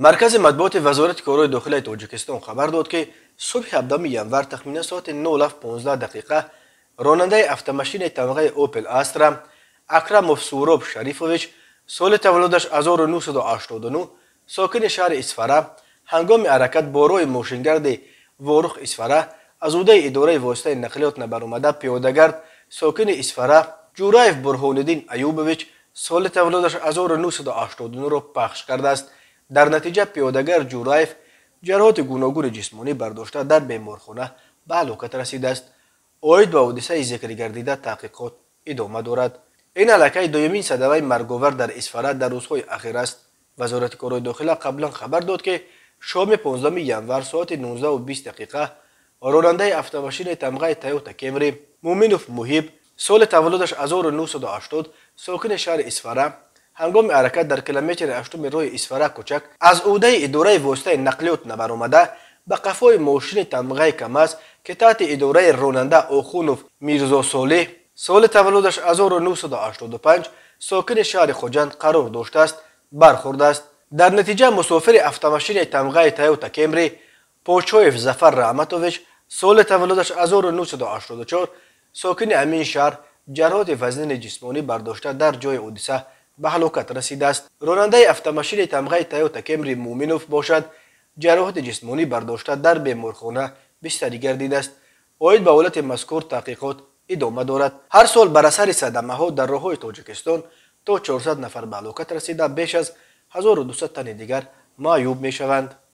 маркази матбуоти вазорати корҳои дохилаи тоҷикистон хабар дод ки субҳи 17 январ тахминан соати 015 дақиқа ронандаи автомашини тамғаи опел астра акрамов суроб шарифович соли таваллудаш 1989 сокини шаҳри исфара ҳангоми ҳаракат бо рои мошингарди ворух исфара аз ӯҳдаи идораи воситаи нақлиёт набаромада пиёдагард сокини исфара ҷураев бурҳониддин аюбович соли таваллудаш 1989-ро пахш кардааст در نتیجه پیادگر جورایف جراحات گوناگون جسمانی برداشته در بیمارخانه به علاقت رسید است اوید به حادثه ذکر گردیده تحقیقات ادامه دارد این علکه دویمین صدمه مرگاور در اسفره در روزهای اخیر است وزارت کارهای داخله قبلا خبر داد که شام 15 ینور ساعت 19 و 20 دقیقه راننده افتماشین تمغه تویوتا کمری مومینوف محیب سال تولدش 1980 ساکن شهر اسفره ҳангоми ҳаракат дар километри ҳаштуми роҳи исфара кӯчак аз ӯҳдаи идораи воситаи нақлиёт набаромада ба қафои мошини тамғаи камаз ки таҳти идораи ронанда охунов мирзосолӣ соли таваллудаш 1985 сокини шаҳри хоҷанд қарор доштааст бархӯрдааст дар натиҷа мусофири автомашини тамғаи тайота кемри почоев зафар раҳматович соли таваллудаш 1984 сокини ҳамин шаҳр ҷароҳати вазнини ҷисмонӣ бардошта дар ҷои ҳодиса ба ҳалокат расидааст ронандаи автомашини тамғаи тайота кемри муъминов бошад ҷароҳати ҷисмонӣ бардошта дар беморхона бистарӣ гардидааст оид ба ҳолати мазкур таҳқиқот идома дорад ҳар сол бар асари садамаҳо дар роҳҳои тоҷикистон то 400 нафар ба ҳалокат расида беш аз 1200 тани дигар маъюб мешаванд